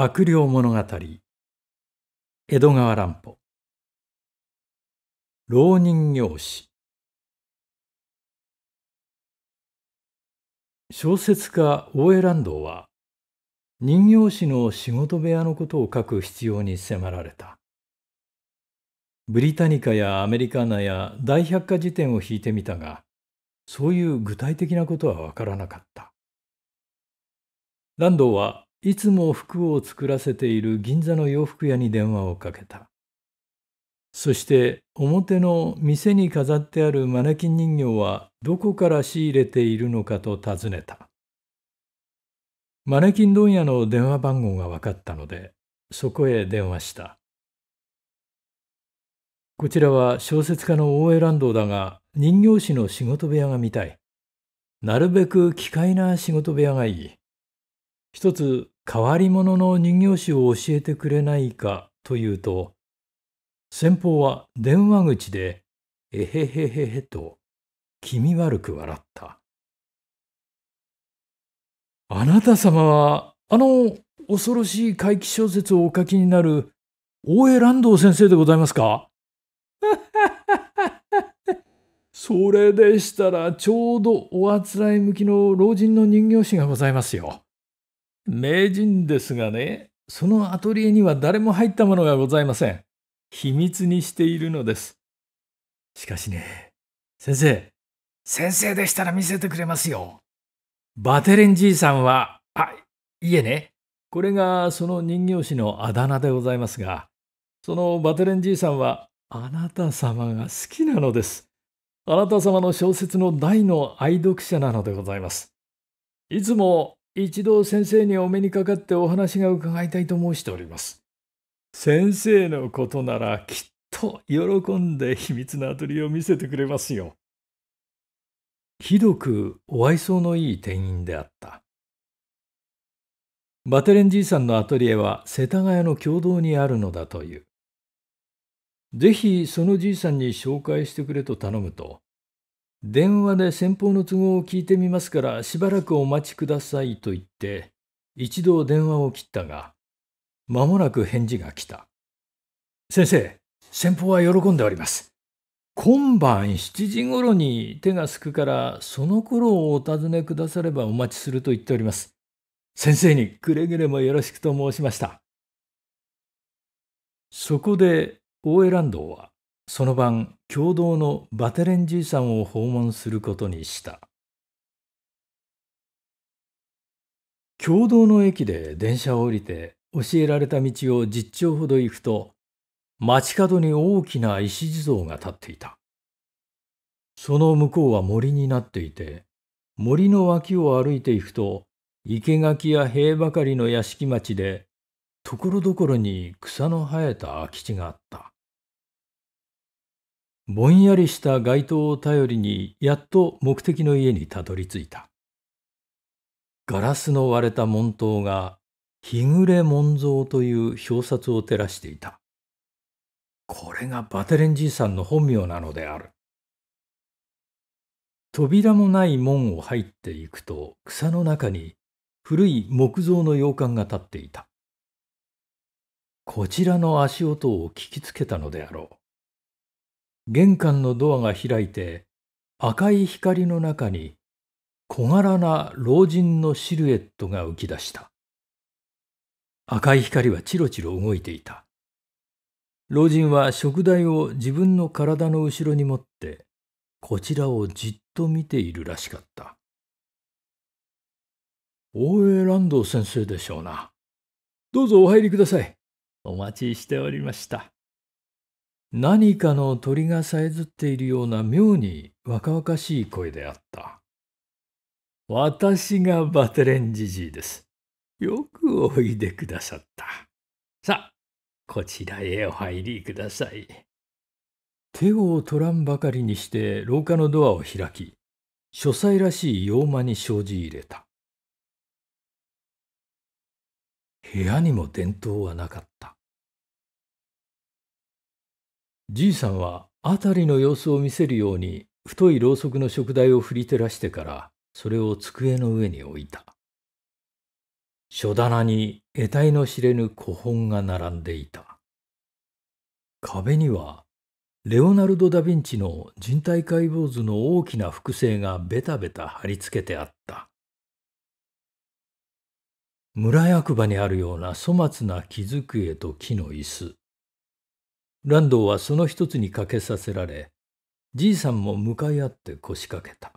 悪霊物語江戸川乱歩老人形師小説家大江蘭道は人形師の仕事部屋のことを書く必要に迫られたブリタニカやアメリカナや大百科事典を引いてみたがそういう具体的なことは分からなかった蘭道はいつも服を作らせている銀座の洋服屋に電話をかけた。そして表の店に飾ってあるマネキン人形はどこから仕入れているのかと尋ねた。マネキン問屋の電話番号が分かったので、そこへ電話した。こちらは小説家の大江ランドだが、人形師の仕事部屋が見たい。なるべく機械な仕事部屋がいい。一つ変わり者の人形師を教えてくれないかというと、先方は電話口で、えへへへへと気味悪く笑った。あなた様は、あの恐ろしい怪奇小説をお書きになる大江蘭道先生でございますか それでしたらちょうどおあつらい向きの老人の人形師がございますよ。名人ですがね、そのアトリエには誰も入ったものがございません。秘密にしているのです。しかしね、先生。先生でしたら見せてくれますよ。バテレンじいさんは、あ、いえね、これがその人形師のあだ名でございますが、そのバテレンじいさんは、あなた様が好きなのです。あなた様の小説の大の愛読者なのでございます。いつも一度先生にお目にかかってお話が伺いたいと申しております。先生のことならきっと喜んで秘密のアトリエを見せてくれますよ。ひどくお愛想のいい店員であった。バテレンじいさんのアトリエは世田谷の共同にあるのだという。ぜひそのじいさんに紹介してくれと頼むと、電話で先方の都合を聞いてみますからしばらくお待ちくださいと言って一度電話を切ったが間もなく返事が来た先生先方は喜んでおります今晩7時頃に手がすくからその頃をお尋ねくださればお待ちすると言っております先生にくれぐれもよろしくと申しましたそこで大江ランドはその晩共同のバテレンじいさんを訪問することにした共同の駅で電車を降りて教えられた道を10丁ほど行くと街角に大きな石地蔵が立っていたその向こうは森になっていて森の脇を歩いていくと生垣や塀ばかりの屋敷町でところどころに草の生えた空き地があったぼんやりした街灯を頼りにやっと目的の家にたどり着いたガラスの割れた門頭が日暮れ門蔵という表札を照らしていたこれがバテレンじいさんの本名なのである扉もない門を入っていくと草の中に古い木造の洋館が立っていたこちらの足音を聞きつけたのであろう玄関のドアが開いて赤い光の中に小柄な老人のシルエットが浮き出した赤い光はチロチロ動いていた老人は食台を自分の体の後ろに持ってこちらをじっと見ているらしかった大江蘭道先生でしょうなどうぞお入りくださいお待ちしておりました何かの鳥がさえずっているような妙に若々しい声であった。私がバテレンじじいです。よくおいでくださった。さあ、こちらへお入りください。手を取らんばかりにして廊下のドアを開き、書斎らしい洋間に生じ入れた。部屋にも電灯はなかった。じいさんは辺りの様子を見せるように太いろうそくの食材を振り照らしてからそれを机の上に置いた書棚に得体の知れぬ古本が並んでいた壁にはレオナルド・ダ・ヴィンチの人体解剖図の大きな複製がベタベタ貼り付けてあった村役場にあるような粗末な木机と木の椅子ランドはその一つにかけさせられ、じいさんも向かい合って腰掛けた。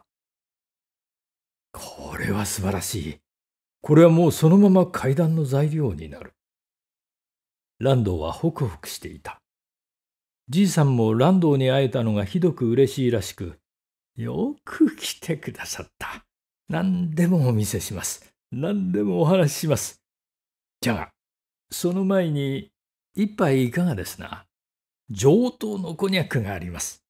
これは素晴らしい。これはもうそのまま階段の材料になる。ランドはホクホクしていた。じいさんもランドに会えたのがひどく嬉しいらしく、よく来てくださった。何でもお見せします。何でもお話しします。じゃあ、その前に一杯いかがですな。上等のコニャックがあります。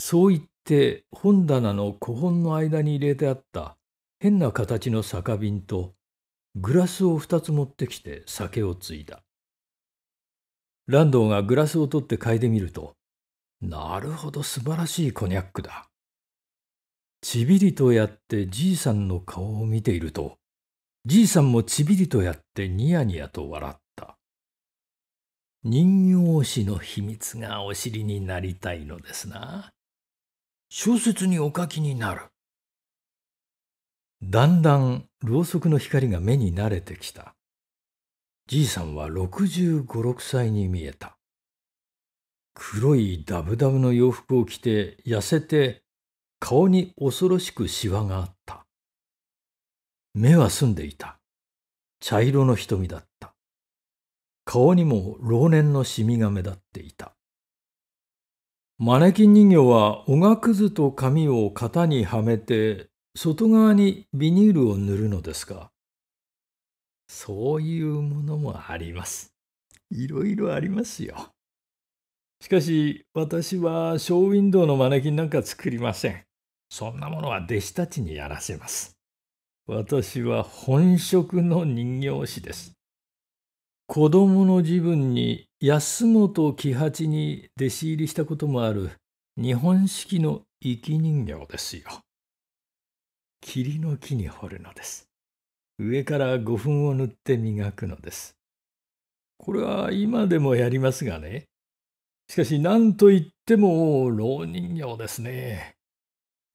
そう言って本棚の古本の間に入れてあった変な形の酒瓶とグラスを2つ持ってきて酒をついだ。ランドーがグラスを取って嗅いでみると、なるほど素晴らしいコニャックだ。ちびりとやってじいさんの顔を見ていると、じいさんもちびりとやってニヤニヤと笑っ人形師の秘密がお知りになりたいのですな。小説にお書きになる。だんだんろうそくの光が目に慣れてきた。じいさんは65、6歳に見えた。黒いダブダブの洋服を着て痩せて顔に恐ろしくシワがあった。目は澄んでいた。茶色の瞳だった。顔にも老年のシミが目立っていた。マネキン人形はおがくずと紙を型にはめて外側にビニールを塗るのですかそういうものもあります。いろいろありますよ。しかし私はショーウィンドウのマネキンなんか作りません。そんなものは弟子たちにやらせます。私は本職の人形師です。子供の時分に安本喜八に弟子入りしたこともある日本式の生き人形ですよ。霧の木に彫るのです。上から五分を塗って磨くのです。これは今でもやりますがね。しかし何と言っても老人形ですね。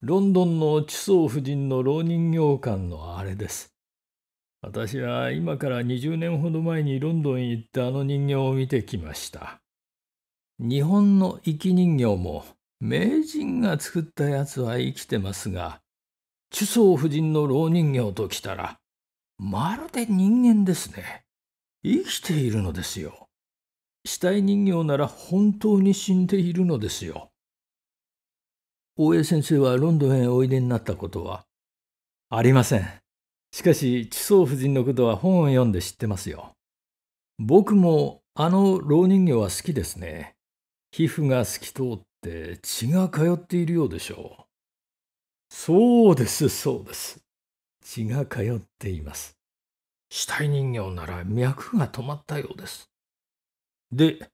ロンドンの地層夫人の老人形館のあれです。私は今から20年ほど前にロンドンへ行ってあの人形を見てきました。日本の生き人形も名人が作ったやつは生きてますが、チュソー夫人の老人形ときたら、まるで人間ですね。生きているのですよ。死体人形なら本当に死んでいるのですよ。大江先生はロンドンへおいでになったことはありません。しかし、地層夫人のことは本を読んで知ってますよ。僕もあの老人形は好きですね。皮膚が透き通って血が通っているようでしょう。そうです、そうです。血が通っています。死体人形なら脈が止まったようです。で、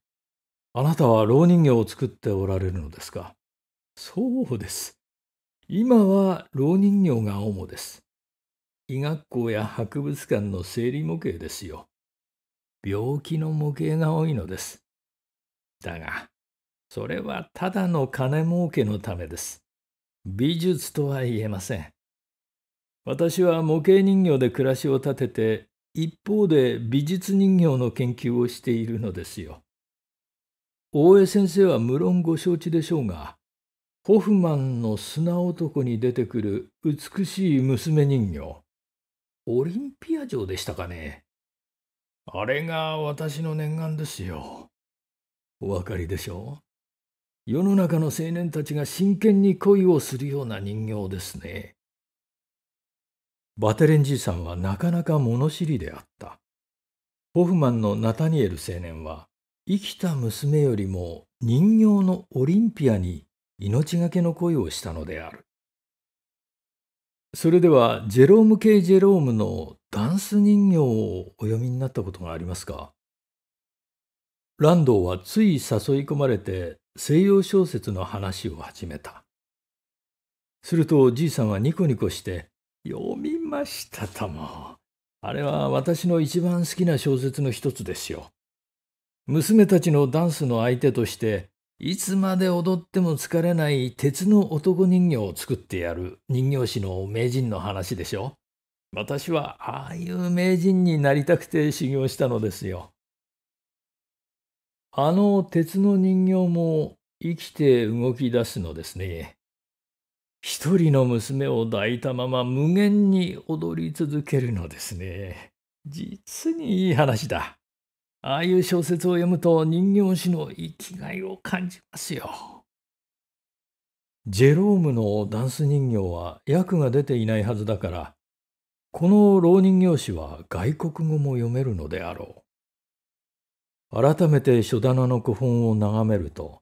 あなたは老人形を作っておられるのですかそうです。今は老人形が主です。医学校や博物館の生理模型ですよ。病気の模型が多いのです。だが、それはただの金儲けのためです。美術とは言えません。私は模型人形で暮らしを立てて、一方で美術人形の研究をしているのですよ。大江先生は無論ご承知でしょうが、ホフマンの砂男に出てくる美しい娘人形。オリンピア城でしたかね。あれが私の念願ですよ。お分かりでしょう世の中の青年たちが真剣に恋をするような人形ですね。バテレンじいさんはなかなか物知りであった。ホフマンのナタニエル青年は、生きた娘よりも人形のオリンピアに命がけの恋をしたのである。それではジェローム系ジェロームのダンス人形をお読みになったことがありますかランドーはつい誘い込まれて西洋小説の話を始めた。するとおじいさんはニコニコして「読みましたとも。あれは私の一番好きな小説の一つですよ。娘たちのダンスの相手としていつまで踊っても疲れない鉄の男人形を作ってやる人形師の名人の話でしょ。私はああいう名人になりたくて修行したのですよ。あの鉄の人形も生きて動き出すのですね。一人の娘を抱いたまま無限に踊り続けるのですね。実にいい話だ。ああいう小説を読むと人形師の生きがいを感じますよ。ジェロームのダンス人形は訳が出ていないはずだから、この老人形師は外国語も読めるのであろう。改めて書棚の古本を眺めると、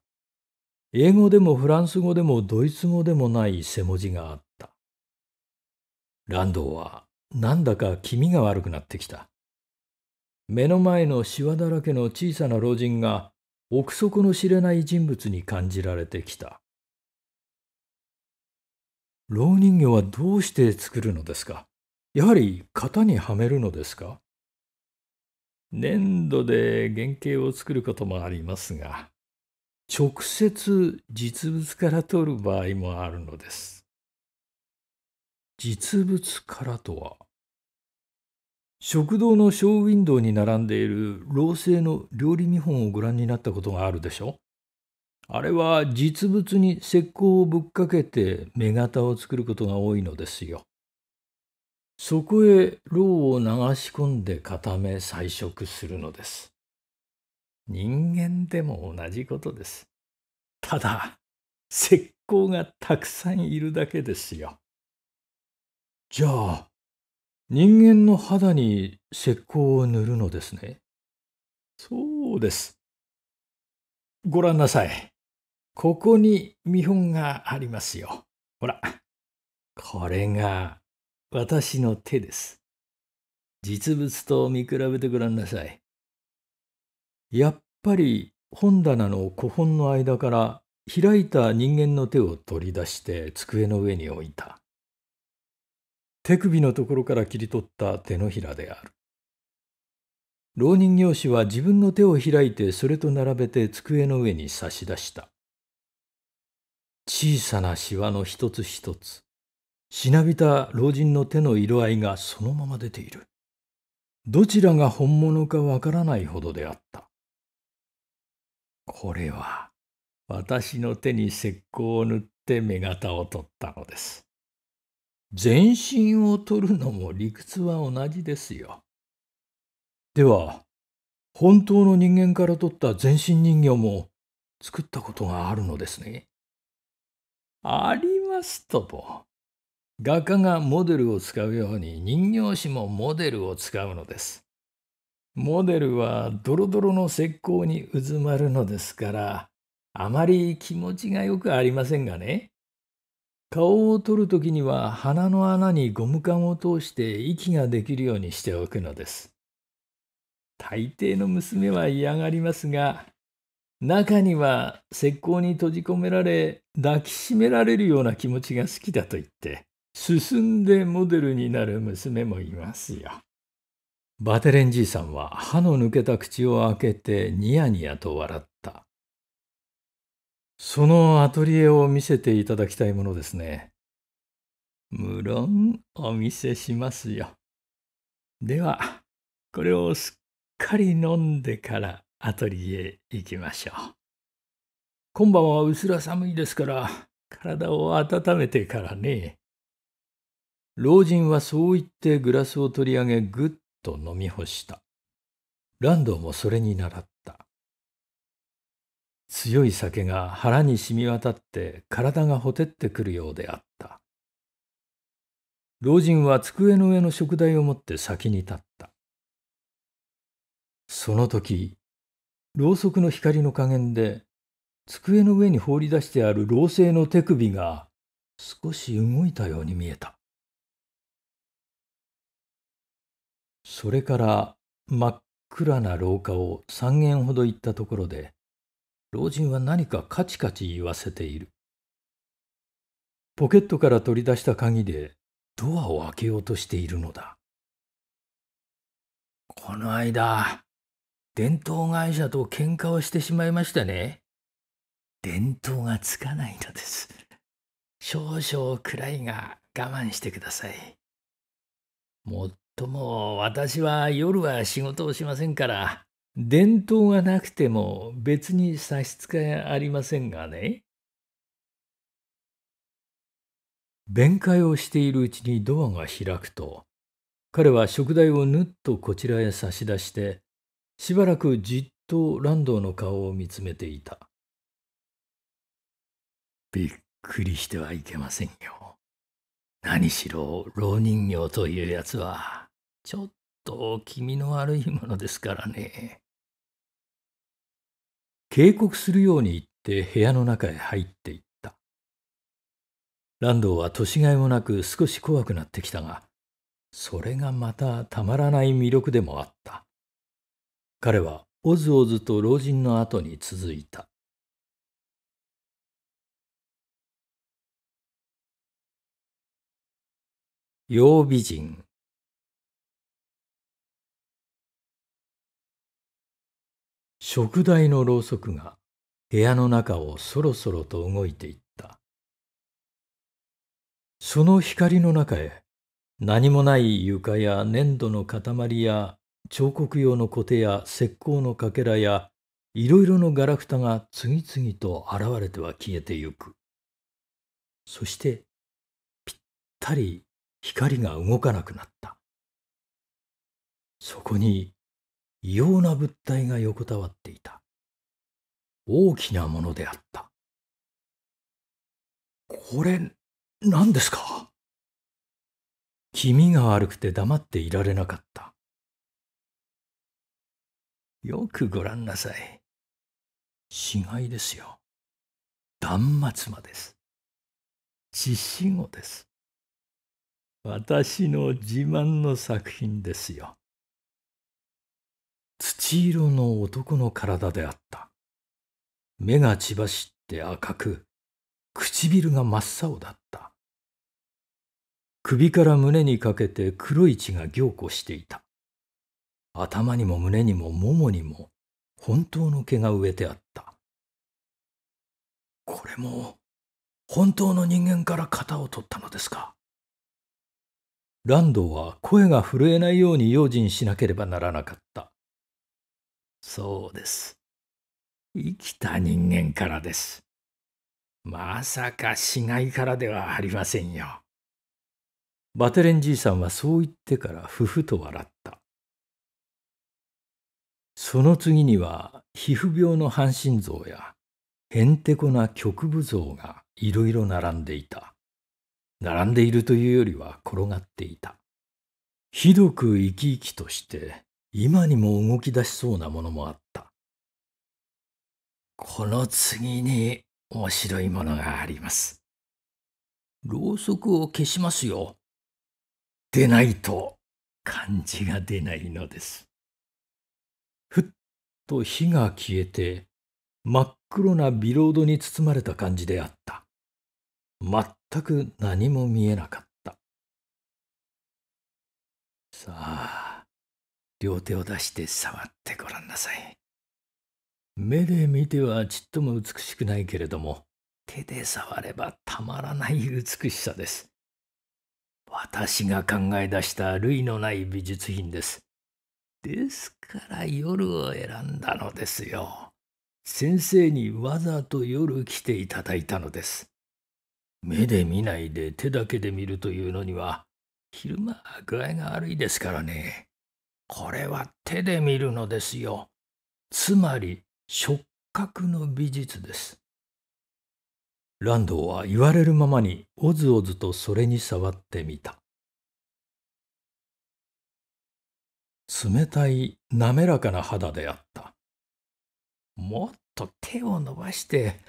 英語でもフランス語でもドイツ語でもない背文字があった。ランドはなんだか気味が悪くなってきた。目の前のシワだらけの小さな老人が奥底の知れない人物に感じられてきた老人形はどうして作るのですかやはり型にはめるのですか粘土で原型を作ることもありますが直接実物から取る場合もあるのです実物からとは食堂のショーウィンドウに並んでいる老製の料理見本をご覧になったことがあるでしょあれは実物に石膏をぶっかけて目型を作ることが多いのですよ。そこへろを流し込んで固め彩色するのです。人間でも同じことです。ただ石膏がたくさんいるだけですよ。じゃあ人間の肌に石膏を塗るのですね。そうです。ご覧なさい。ここに見本がありますよ。ほら。これが私の手です。実物と見比べてごらんなさい。やっぱり本棚の古本の間から開いた人間の手を取り出して机の上に置いた。手首のところから切り取った手のひらである。浪人業師は自分の手を開いてそれと並べて机の上に差し出した。小さなシワの一つ一つ、しなびた老人の手の色合いがそのまま出ている。どちらが本物かわからないほどであった。これは私の手に石膏を塗って目型を取ったのです。全身を取るのも理屈は同じですよ。では、本当の人間から取った全身人形も作ったことがあるのですね。ありますとも。画家がモデルを使うように人形師もモデルを使うのです。モデルはドロドロの石膏にうずまるのですから、あまり気持ちがよくありませんがね。顔を取るときには鼻の穴にゴム管を通して息ができるようにしておくのです。大抵の娘は嫌がりますが、中には石膏に閉じ込められ抱きしめられるような気持ちが好きだと言って進んでモデルになる娘もいますよ。バテレンじいさんは歯の抜けた口を開けてニヤニヤと笑っそのアトリエを見せていただきたいものですね。無論お見せしますよ。では、これをすっかり飲んでからアトリエ行きましょう。今晩はうすら寒いですから、体を温めてからね。老人はそう言ってグラスを取り上げぐっと飲み干した。ランドもそれに倣っ強い酒が腹に染み渡って体がほてってくるようであった老人は机の上の食材を持って先に立ったその時ろうそくの光の加減で机の上に放り出してある老生の手首が少し動いたように見えたそれから真っ暗な廊下を3軒ほど行ったところで老人は何かカチカチ言わせている。ポケットから取り出した鍵でドアを開けようとしているのだ。この間、伝統会社と喧嘩をしてしまいましたね。伝統がつかないのです。少々くらいが我慢してください。もっとも私は夜は仕事をしませんから、伝統がなくても別に差し支えありませんがね。弁解をしているうちにドアが開くと、彼は食材をぬっとこちらへ差し出して、しばらくじっとランドの顔を見つめていた。びっくりしてはいけませんよ。何しろ、老人形というやつは、ちょっと気味の悪いものですからね。警告するように言って部屋の中へ入っていった。ランドーは年がいもなく少し怖くなってきたが、それがまたたまらない魅力でもあった。彼はおずおずと老人の後に続いた。曜美人食台のろうそくが部屋の中をそろそろと動いていったその光の中へ何もない床や粘土の塊や彫刻用のコテや石膏のかけらやいろいろのガラクタが次々と現れては消えてゆくそしてぴったり光が動かなくなったそこに異様な物体が横たわっていた。大きなものであった。これ、何ですか気味が悪くて黙っていられなかった。よくご覧なさい。死骸ですよ。断末魔です。獅子碁です。私の自慢の作品ですよ。土色の男の体であった。目が血走って赤く、唇が真っ青だった。首から胸にかけて黒い血が凝固していた。頭にも胸にもももにも本当の毛が植えてあった。これも本当の人間から型を取ったのですか。ランドは声が震えないように用心しなければならなかった。そうです。生きた人間からです。まさか死骸からではありませんよ。バテレンじいさんはそう言ってからふふと笑った。その次には皮膚病の半身像やへんてこな局部像がいろいろ並んでいた。並んでいるというよりは転がっていた。ひどく生き生きとして今にも動き出しそうなものもあった。この次に面白いものがあります。ろうそくを消しますよ。でないと感じが出ないのです。ふっと火が消えて真っ黒なビロードに包まれた感じであった。全く何も見えなかった。さあ両手を出して触ってごらんなさい。目で見てはちっとも美しくないけれども、手で触ればたまらない美しさです。私が考え出した類のない美術品です。ですから夜を選んだのですよ。先生にわざと夜来ていただいたのです。目で見ないで手だけで見るというのには、昼間具合が悪いですからね。これは手で見るのですよ。つまり触覚の美術です。ランドは言われるままにおずおずとそれに触ってみた。冷たい滑らかな肌であった。もっと手を伸ばして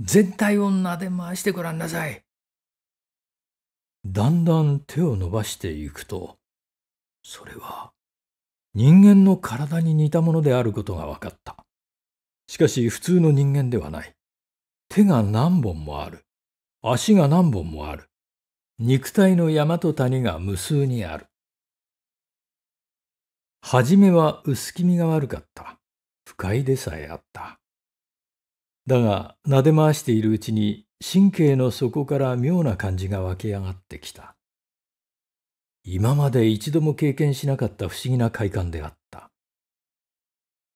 全体を撫で回してごらんなさい。だんだん手を伸ばしていくと、それは人間の体に似たものであることが分かった。しかし普通の人間ではない。手が何本もある。足が何本もある。肉体の山と谷が無数にある。はじめは薄気味が悪かった。不快でさえあった。だが、撫で回しているうちに神経の底から妙な感じが湧き上がってきた。今まで一度も経験しなかった不思議な快感であった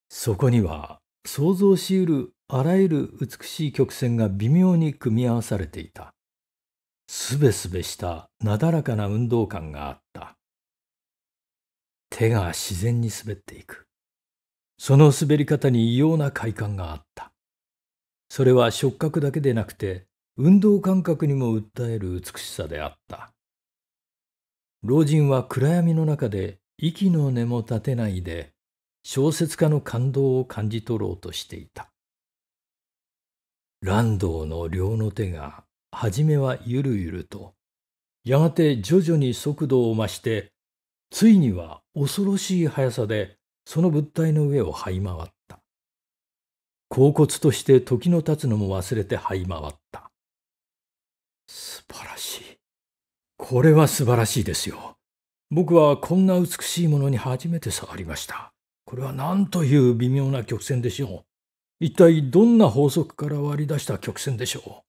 そこには想像しうるあらゆる美しい曲線が微妙に組み合わされていたすべすべしたなだらかな運動感があった手が自然に滑っていくその滑り方に異様な快感があったそれは触覚だけでなくて運動感覚にも訴える美しさであった老人は暗闇の中で息の根も立てないで小説家の感動を感じ取ろうとしていた蘭道の両の手が初めはゆるゆるとやがて徐々に速度を増してついには恐ろしい速さでその物体の上を這い回った恍惚として時の経つのも忘れて這い回った素晴らしいこれは素晴らしいですよ。僕はこんな美しいものに初めて触りました。これは何という微妙な曲線でしょう。一体どんな法則から割り出した曲線でしょ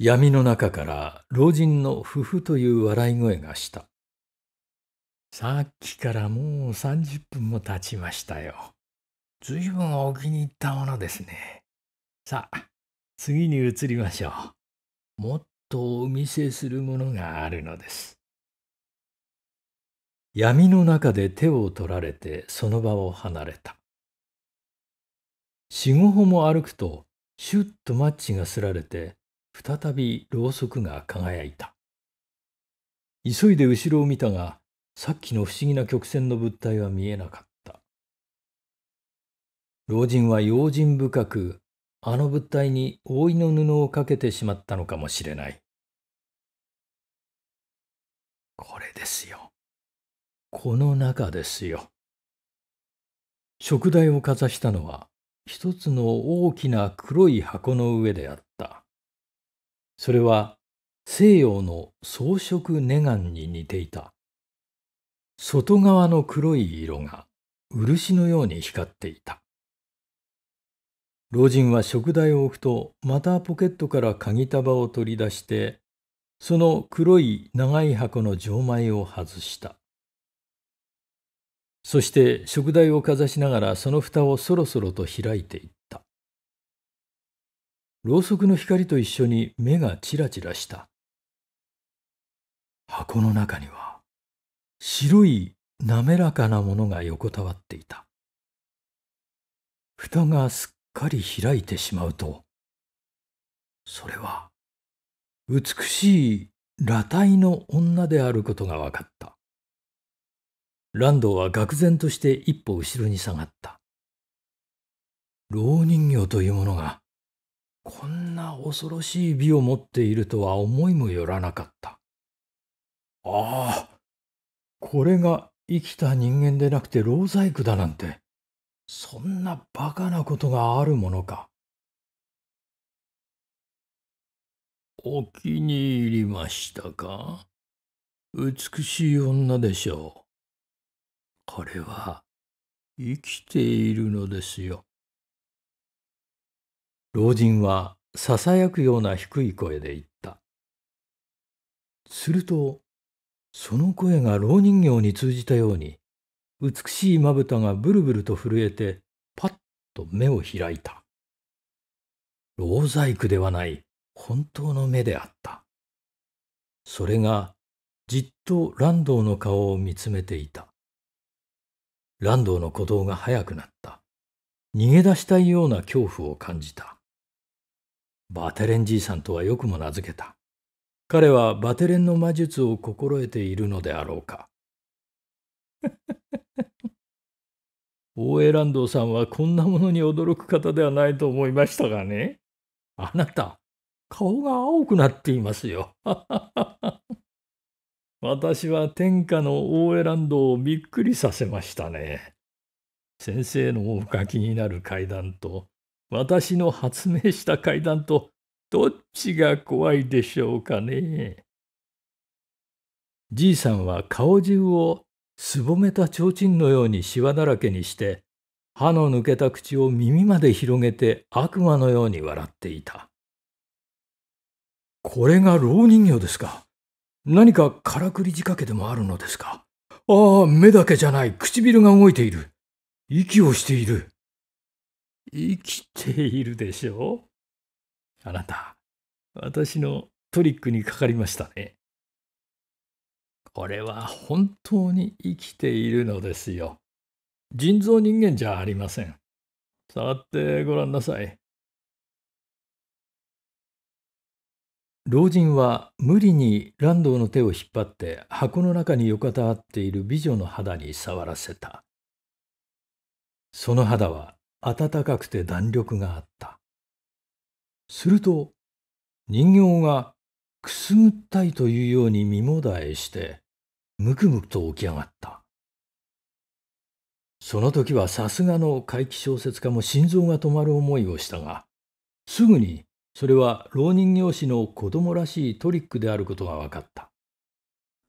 う。闇の中から老人の夫婦という笑い声がした。さっきからもう30分も経ちましたよ。ずいぶんお気に入ったものですね。さあ、次に移りましょう。もっとお見せするものがあるのです。闇の中で手を取られてその場を離れた。四五歩も歩くとシュッとマッチがすられて再びろうそくが輝いた。急いで後ろを見たがさっきの不思議な曲線の物体は見えなかった。老人は用心深くあの物体に覆いの布をかけてしまったのかもしれない。これですよ。この中ですよ。食台をかざしたのは、一つの大きな黒い箱の上であった。それは、西洋の装飾ネガンに似ていた。外側の黒い色が漆のように光っていた。老人は食台を置くとまたポケットから鍵束を取り出してその黒い長い箱の錠前を外した。そして食台をかざしながらその蓋をそろそろと開いていった。ろうそくの光と一緒に目がちらちらした。箱の中には白い滑らかなものが横たわっていた。蓋がすっかり開いてしまうと、それは美しい裸体の女であることが分かった。ランドは愕然として一歩後ろに下がった。老人形というものが、こんな恐ろしい美を持っているとは思いもよらなかった。ああ、これが生きた人間でなくて老細工だなんて、そんなバカなことがあるものか。お気に入りましたか美しい女でしょう。これは生きているのですよ。老人はささやくような低い声で言った。すると、その声が老人形に通じたように、美しいまぶたがブルブルと震えて、パッと目を開いた。老細工ではない、本当の目であった。それがじっとランドの顔を見つめていた。ランドの鼓動が速くなった。逃げ出したいような恐怖を感じた。バテレンじいさんとはよくも名付けた。彼はバテレンの魔術を心得ているのであろうか。大江ランドさんはこんなものに驚く方ではないと思いましたがね。あなた、顔が青くなっていますよ。私は天下の大エランドをびっくりさせましたね。先生のおがきになる階段と、私の発明した階段と、どっちが怖いでしょうかね。じいさんは顔中をすぼめた提灯のようにしわだらけにして、歯の抜けた口を耳まで広げて悪魔のように笑っていた。これが老人形ですか。何かからくり仕掛けでもあるのですか。ああ、目だけじゃない。唇が動いている。息をしている。生きているでしょうあなた、私のトリックにかかりましたね。これは本当に生きているのですよ。人造人間じゃありません。触ってごらんなさい。老人は無理にランドの手を引っ張って箱の中に横たわっている美女の肌に触らせた。その肌は暖かくて弾力があった。すると人形がくすぐったいというように身もだえしてむくむくと起き上がった。その時はさすがの怪奇小説家も心臓が止まる思いをしたがすぐにそれは老人形師の子供らしいトリックであることが分かった。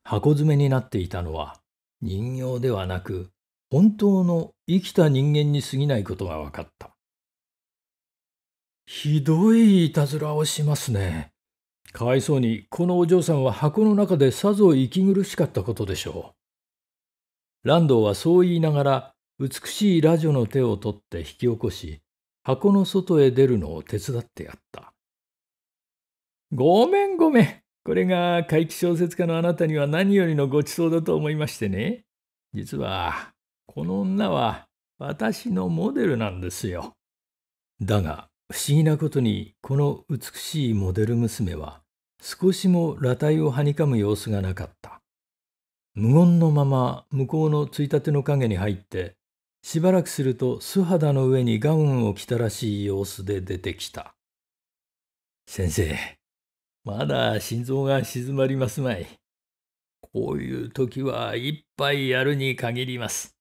箱詰めになっていたのは人形ではなく本当の生きた人間に過ぎないことが分かった。ひどいいたずらをしますね。かわいそうにこのお嬢さんは箱の中でさぞ息苦しかったことでしょう。ランドはそう言いながら美しいラジオの手を取って引き起こし箱の外へ出るのを手伝ってやった。ごめんごめん。これが怪奇小説家のあなたには何よりのご馳走だと思いましてね。実は、この女は私のモデルなんですよ。だが、不思議なことに、この美しいモデル娘は、少しも裸体をはにかむ様子がなかった。無言のまま向こうのついたての陰に入ってしばらくすると素肌の上にガウンを着たらしい様子で出てきた。先生まだ心臓が静まりますまい。こういう時は一杯やるに限ります。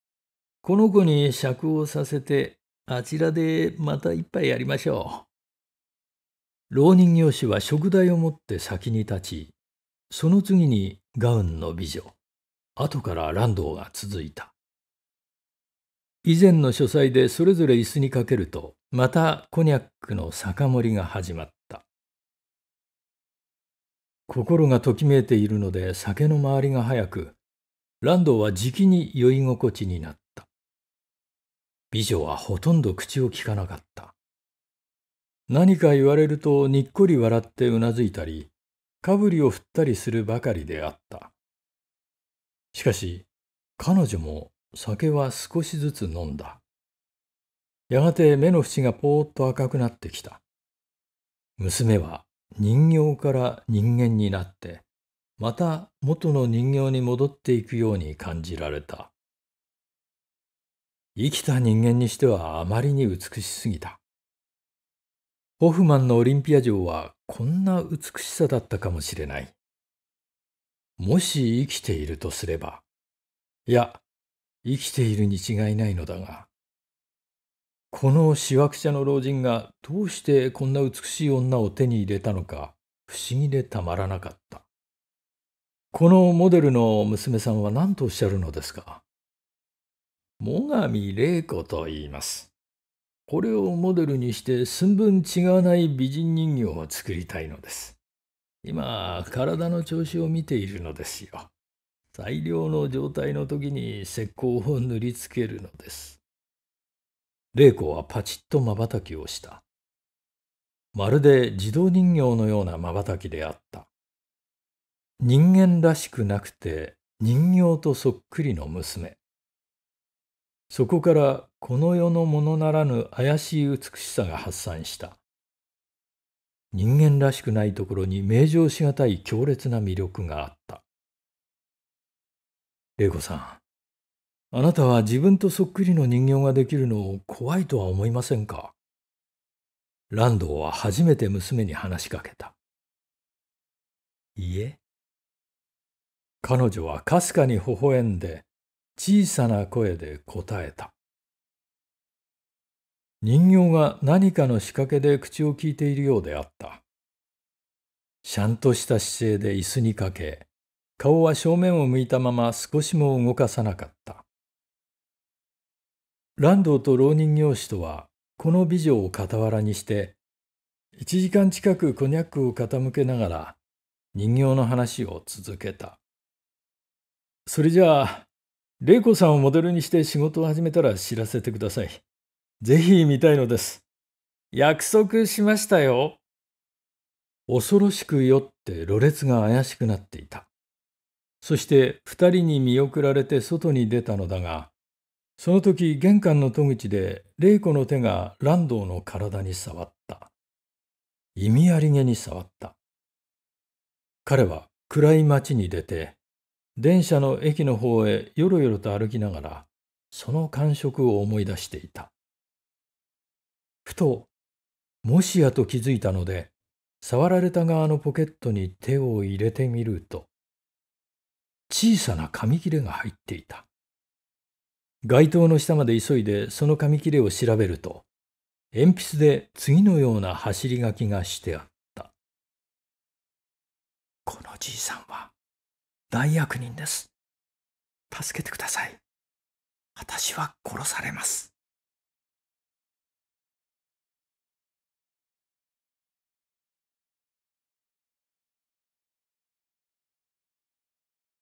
この子に釈をさせて、あちらでまた一杯やりましょう。浪人業師は食材を持って先に立ち、その次にガウンの美女、後からランドが続いた。以前の書斎でそれぞれ椅子にかけると、またコニャックの酒盛りが始まった。心がときめいているので酒の回りが早く、ランドはじきに酔い心地になった。美女はほとんど口をきかなかった。何か言われるとにっこり笑ってうなずいたり、かぶりを振ったりするばかりであった。しかし、彼女も酒は少しずつ飲んだ。やがて目の縁がぽーっと赤くなってきた。娘は人形から人間になってまた元の人形に戻っていくように感じられた生きた人間にしてはあまりに美しすぎたホフマンのオリンピア城はこんな美しさだったかもしれないもし生きているとすればいや生きているに違いないのだがこのしわくちゃの老人がどうしてこんな美しい女を手に入れたのか不思議でたまらなかったこのモデルの娘さんは何とおっしゃるのですか最上玲子と言いますこれをモデルにして寸分違わない美人人形を作りたいのです今体の調子を見ているのですよ最良の状態の時に石膏を塗りつけるのです玲子はパチッとまばたきをした。まるで自動人形のようなまばたきであった。人間らしくなくて人形とそっくりの娘。そこからこの世のものならぬ怪しい美しさが発散した。人間らしくないところに名乗しがたい強烈な魅力があった。玲子さん、あなたは自分とそっくりの人形ができるのを怖いとは思いませんかランドは初めて娘に話しかけた。いいえ。彼女はかすかに微笑んで小さな声で答えた。人形が何かの仕掛けで口を聞いているようであった。しゃんとした姿勢で椅子にかけ、顔は正面を向いたまま少しも動かさなかった。ド道と浪人行師とはこの美女を傍らにして1時間近くコニャックを傾けながら人形の話を続けたそれじゃあ玲子さんをモデルにして仕事を始めたら知らせてくださいぜひ見たいのです約束しましたよ恐ろしく酔ってろれつが怪しくなっていたそして二人に見送られて外に出たのだがその時玄関の戸口で玲子の手が乱道の体に触った意味ありげに触った彼は暗い町に出て電車の駅の方へよろよろと歩きながらその感触を思い出していたふともしやと気づいたので触られた側のポケットに手を入れてみると小さな紙切れが入っていた街灯の下まで急いでその紙切れを調べると、鉛筆で次のような走り書きがしてあった。このじいさんは大悪人です。助けてください。私は殺されます。